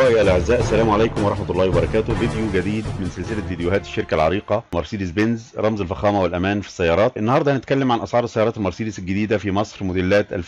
أصدقائي الأعزاء السلام عليكم ورحمة الله وبركاته فيديو جديد من سلسلة فيديوهات الشركة العريقة مرسيدس بنز رمز الفخامة والأمان في السيارات النهاردة هنتكلم عن أسعار السيارات المرسيدس الجديدة في مصر موديلات 2019-2020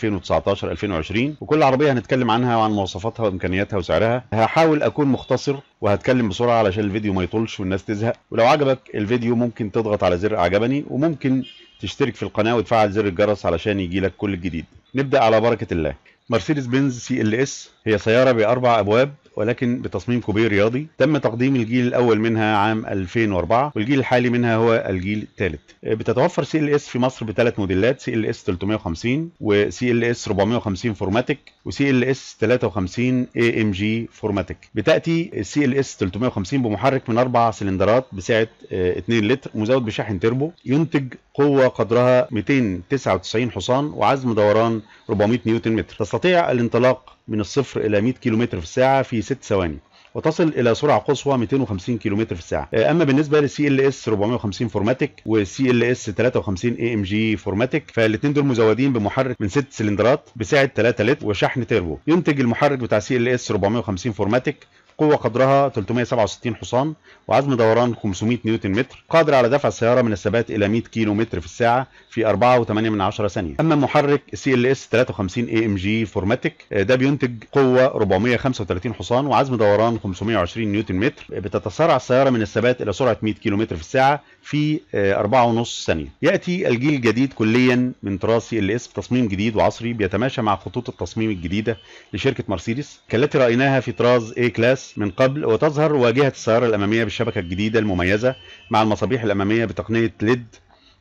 وكل عربية هنتكلم عنها وعن مواصفاتها وإمكانياتها وسعرها هحاول أكون مختصر وهتكلم بسرعة علشان الفيديو ما يطولش والناس تزهق ولو عجبك الفيديو ممكن تضغط على زر أعجبني وممكن تشترك في القناة وتفعل زر الجرس علشان يجيلك كل الجديد نبدأ على بركة الله مرسيدس بنز سي ال اس هي سيارة بأربع أبواب ولكن بتصميم كوبيه رياضي تم تقديم الجيل الاول منها عام 2004 والجيل الحالي منها هو الجيل الثالث آه، بتتوفر سي ال اس في مصر بثلاث موديلات سي ال اس 350 وسي ال اس 450 فورماتيك وسي ال اس 53 اي ام جي فورماتيك بتاتي السي ال اس 350 بمحرك من اربع سلندرات بسعه 2 آه، لتر مزود بشاحن تربو ينتج قوه قدرها 299 حصان وعزم دوران 400 نيوتن متر تستطيع الانطلاق من الصفر الى 100 كم في الساعه في 6 ثواني وتصل الى سرعه قصوى 250 كم في الساعه آه، اما بالنسبه للسي ال اس 450 فورماتيك والسي ال اس 53 اي ام جي فورماتيك فالاثنين دول مزودين بمحرك من 6 سلندرات بسعه 3 لتر وشحن تيربو ينتج المحرك بتاع سي ال اس 450 فورماتيك قوة قدرها 367 حصان وعزم دوران 500 نيوتن متر قادر على دفع السيارة من الثبات إلى 100 كيلو متر في الساعة في 4.8 ثانية أما محرك سي ال اس 53 اي ام جي فورماتيك ده بينتج قوة 435 حصان وعزم دوران 520 نيوتن متر بتتسارع السيارة من الثبات إلى سرعة 100 كيلو متر في الساعة في 4.5 آه، ثانية يأتي الجيل الجديد كليا من تراث سي ال اس بتصميم جديد وعصري بيتماشى مع خطوط التصميم الجديدة لشركة مرسيدس كالتي رأيناها في طراز اي كلاس الناس من قبل وتظهر واجهة السيارة الأمامية بالشبكة الجديدة المميزة مع المصابيح الأمامية بتقنية ليد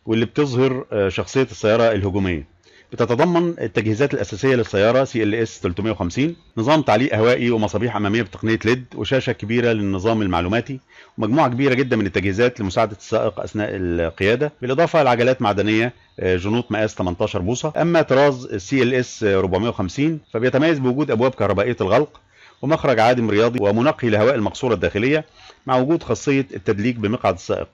واللي بتظهر آه، شخصية السيارة الهجومية بتتضمن التجهيزات الأساسية للسيارة سي ال اس 350 نظام تعليق هوائي ومصابيح أمامية بتقنية ليد وشاشة كبيرة للنظام المعلوماتي ومجموعة كبيرة جدا من التجهيزات لمساعدة السائق أثناء القيادة بالإضافة لعجلات معدنية آه، جنوط مقاس 18 بوصة أما طراز السي ال اس 450 فبيتميز بوجود أبواب كهربائية الغلق ومخرج عادم رياضي ومنقي لهواء المقصورة الداخلية مع وجود خاصية التدليك بمقعد السائق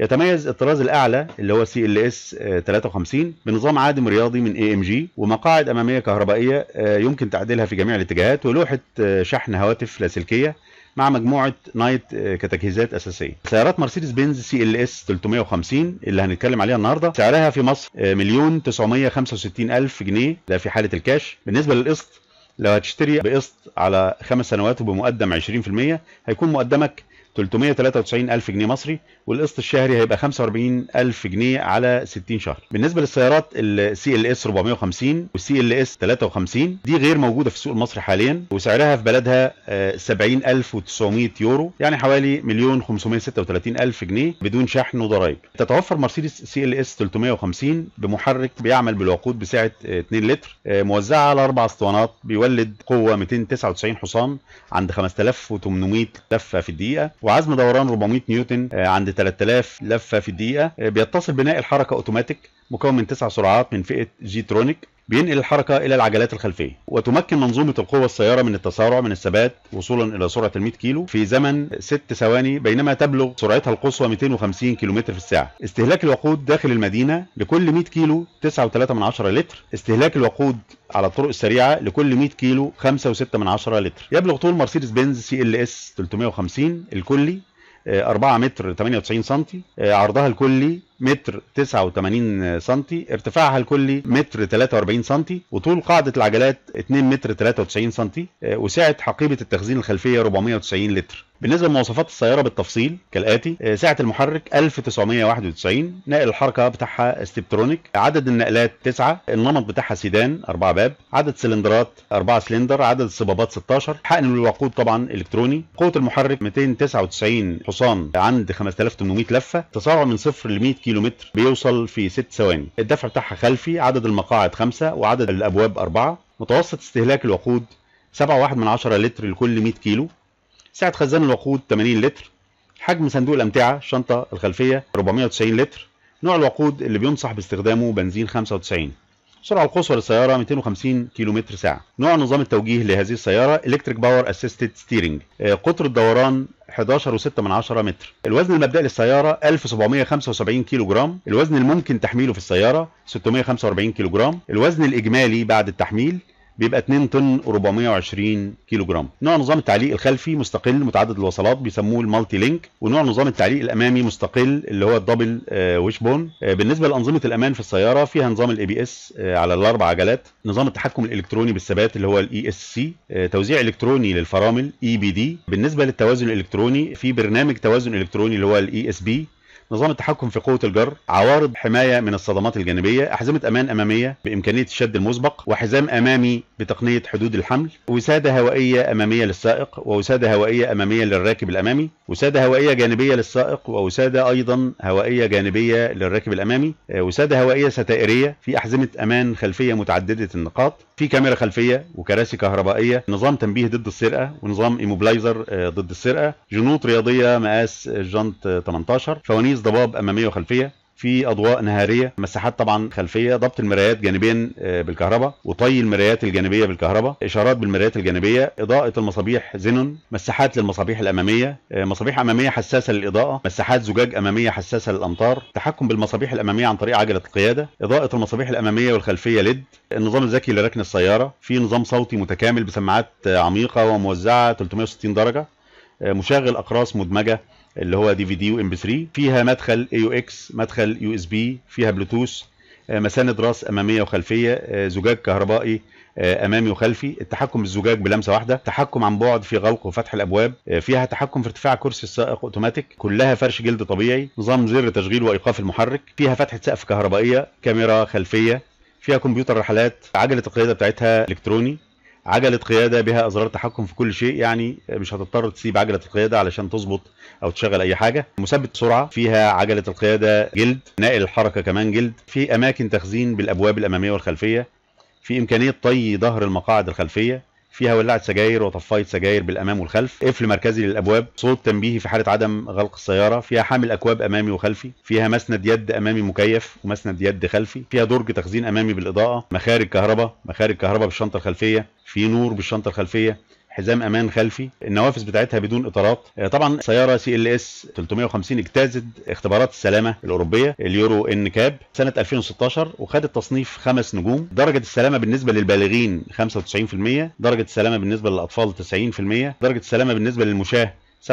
يتميز الطراز الأعلى اللي هو سي ال اس 53 بنظام عادم رياضي من اي ام جي ومقاعد أمامية كهربائية آه، يمكن تعديلها في جميع الاتجاهات ولوحة آه، شحن هواتف لاسلكية مع مجموعة نايت آه، كتجهيزات أساسية. سيارات مرسيدس بنز سي ال اس 350 اللي هنتكلم عليها النهارده سعرها في مصر مليون 965 ألف جنيه ده في حالة الكاش بالنسبة للقسط لو هتشتري بقسط على خمس سنوات وبمقدم 20% هيكون مقدمك 393 ألف جنيه مصري والقسط الشهري هيبقى 45 ألف جنيه على 60 شهر بالنسبة للسيارات السي ال اس 450 والسي ال اس 53 دي غير موجودة في السوق المصري حاليا وسعرها في بلدها 70900 آه، يورو يعني حوالي مليون 536 ألف جنيه بدون شحن وضرائب تتوفر مرسيدس سي ال اس 350 بمحرك بيعمل بالوقود بسعة 2 لتر آه، موزعة على أربع اسطوانات بيولد قوة 299 حصان عند 5800 لفة في الدقيقة وعزم دوران 400 نيوتن آه، عند 3000 لفه في الدقيقه آه، بيتصل بناء الحركه اوتوماتيك مكون من تسع سرعات من فئه جي ترونيك بينقل الحركة إلى العجلات الخلفية وتمكن منظومة القوة السيارة من التسارع من الثبات وصولا إلى سرعة 100 كيلو في زمن 6 ثواني بينما تبلغ سرعتها القصوى 250 كم في الساعة استهلاك الوقود داخل المدينة لكل 100 كيلو 9.3 لتر استهلاك الوقود على الطرق السريعة لكل 100 كيلو 5.6 لتر يبلغ طول مرسيدس بنز سي ال اس 350 الكلي 4 آه، متر 98 سم آه، عرضها الكلي متر 89 سم ارتفاعها الكلي متر 43 سم وطول قاعدة العجلات 2 متر 93 سم وسعة حقيبة التخزين الخلفية 490 لتر بالنسبة لمواصفات السيارة بالتفصيل كالآتي آه، سعة المحرك 1991 نقل الحركة بتاعها ستيبترونيك عدد النقلات 9 النمط بتاعها سيدان 4 باب عدد سلندرات 4 سلندر عدد الصبابات 16 حقن للوقود طبعا إلكتروني قوة المحرك 299 حصان عند 5800 لفة تسارع من 0 ل 100 كيلو كيلو متر بيوصل في 6 ثواني الدفع بتاعها خلفي عدد المقاعد 5 وعدد الابواب 4 متوسط استهلاك الوقود 7.1 لتر لكل 100 كيلو سعة خزان الوقود 80 لتر حجم صندوق الامتعه الشنطه الخلفيه 490 لتر نوع الوقود اللي بينصح باستخدامه بنزين 95 السرعة القصوى للسيارة 250 كم ساعة نوع نظام التوجيه لهذه السيارة إلكتريك باور أسيستد ستيرنج قطر الدوران 11.6 متر الوزن المبدئي للسيارة 1775 كيلو جرام الوزن الممكن تحميله في السيارة 645 كيلو جرام الوزن الإجمالي بعد التحميل بيبقى 2 طن 420 كيلو جرام نوع نظام التعليق الخلفي مستقل متعدد الوصلات بيسموه المالتي لينك ونوع نظام التعليق الامامي مستقل اللي هو الدبل ويش آه، بون آه، بالنسبه لانظمه الامان في السياره فيها نظام الاي بي اس آه، على الاربع عجلات نظام التحكم الالكتروني بالثبات اللي هو الاي e اس سي توزيع الكتروني للفرامل اي بي دي بالنسبه للتوازن الالكتروني في برنامج توازن الكتروني اللي هو الاي اس e بي نظام التحكم في قوة الجر عوارض حماية من الصدمات الجانبية أحزمة أمان أمامية بإمكانية الشد المسبق وحزام أمامي بتقنية حدود الحمل وسادة هوائية أمامية للسائق ووسادة هوائية أمامية للراكب الأمامي وسادة هوائية جانبية للسائق ووسادة أيضا هوائية جانبية للراكب الأمامي آه، وسادة هوائية ستائرية في أحزمة أمان خلفية متعددة النقاط في كاميرا خلفية وكراسي كهربائية نظام تنبيه ضد السرقة ونظام إيموبلايزر آه، ضد السرقة جنوط رياضية مقاس جنط 18 فوانيس ضباب اماميه وخلفيه في اضواء نهاريه مساحات طبعا خلفيه ضبط المرايات جانبيا آه، بالكهرباء وطي المرايات الجانبيه بالكهرباء اشارات بالمرايات الجانبيه اضاءه المصابيح زينون مساحات للمصابيح الاماميه آه، مصابيح اماميه حساسه للاضاءه مساحات زجاج اماميه حساسه للامطار تحكم بالمصابيح الاماميه عن طريق عجله القياده اضاءه المصابيح الاماميه والخلفيه ليد النظام الذكي لركن السياره في نظام صوتي متكامل بسماعات آه، عميقه وموزعه 360 درجه مشغل اقراص مدمجه اللي هو دي في دي وام بي 3 فيها مدخل اي يو اكس مدخل يو اس بي فيها بلوتوث آه، مساند راس اماميه وخلفيه آه، زجاج كهربائي آه، امامي وخلفي التحكم بالزجاج بلمسه واحده تحكم عن بعد في غلق وفتح الابواب فيها تحكم في ارتفاع كرسي السائق اوتوماتيك كلها فرش جلد طبيعي نظام زر تشغيل وايقاف المحرك فيها فتحه سقف كهربائيه كاميرا خلفيه فيها كمبيوتر رحلات عجله القياده بتاعتها الكتروني عجلة قيادة بها أزرار تحكم في كل شيء يعني مش هتضطر تسيب عجلة القيادة علشان تظبط أو تشغل أي حاجة مثبت سرعة فيها عجلة القيادة جلد ناقل الحركة كمان جلد في أماكن تخزين بالأبواب الأمامية والخلفية في إمكانية طي ظهر المقاعد الخلفية فيها ولاعة سجاير وطفاية سجاير بالامام والخلف قفل إيه مركزي للابواب صوت تنبيهي في حالة عدم غلق السيارة فيها حامل اكواب امامي وخلفي فيها مسند يد امامي مكيف ومسند يد خلفي فيها درج تخزين امامي بالاضاءة مخارج كهرباء مخارج كهرباء بالشنطة الخلفية في نور بالشنطة الخلفية حزام امان خلفي النوافذ بتاعتها بدون اطارات آه، طبعا سياره سي ال اس 350 اجتازت اختبارات السلامه الاوروبيه اليورو ان كاب سنه 2016 وخدت تصنيف خمس نجوم درجه السلامه بالنسبه للبالغين 95% درجه السلامه بالنسبه للاطفال 90% درجه السلامه بالنسبه للمشاه 77%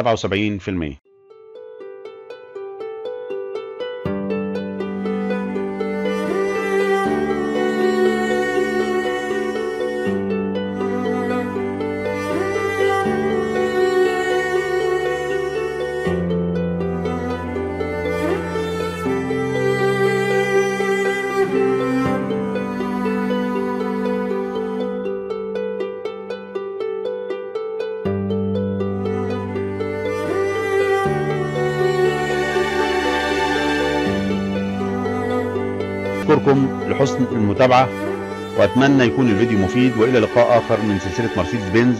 أشكركم لحسن المتابعة وأتمنى يكون الفيديو مفيد وإلى لقاء آخر من سلسلة مرسيدس بنز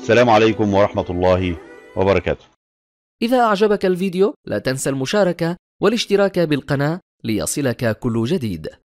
السلام عليكم ورحمة الله وبركاته إذا أعجبك الفيديو لا تنسى المشاركة والاشتراك بالقناة ليصلك كل جديد